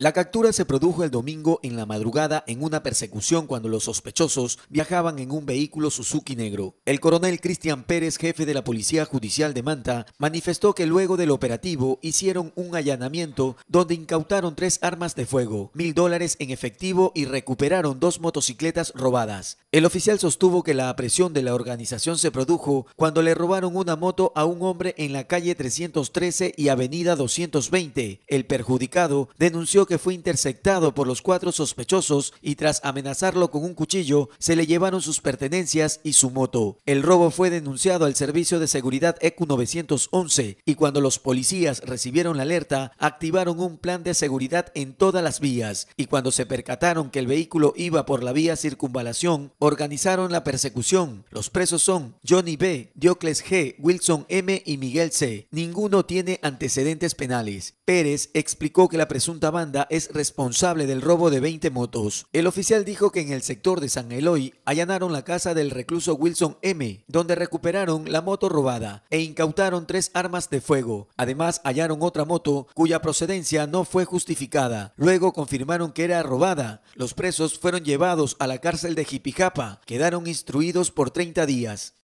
La captura se produjo el domingo en la madrugada en una persecución cuando los sospechosos viajaban en un vehículo Suzuki negro. El coronel Cristian Pérez, jefe de la Policía Judicial de Manta, manifestó que luego del operativo hicieron un allanamiento donde incautaron tres armas de fuego, mil dólares en efectivo y recuperaron dos motocicletas robadas. El oficial sostuvo que la apresión de la organización se produjo cuando le robaron una moto a un hombre en la calle 313 y avenida 220. El perjudicado denunció que fue interceptado por los cuatro sospechosos y tras amenazarlo con un cuchillo, se le llevaron sus pertenencias y su moto. El robo fue denunciado al Servicio de Seguridad e ECU 911 y cuando los policías recibieron la alerta, activaron un plan de seguridad en todas las vías y cuando se percataron que el vehículo iba por la vía circunvalación, organizaron la persecución. Los presos son Johnny B., Diocles G., Wilson M. y Miguel C. Ninguno tiene antecedentes penales. Pérez explicó que la presunta banda es responsable del robo de 20 motos. El oficial dijo que en el sector de San Eloy allanaron la casa del recluso Wilson M, donde recuperaron la moto robada e incautaron tres armas de fuego. Además hallaron otra moto cuya procedencia no fue justificada. Luego confirmaron que era robada. Los presos fueron llevados a la cárcel de Jipijapa. Quedaron instruidos por 30 días.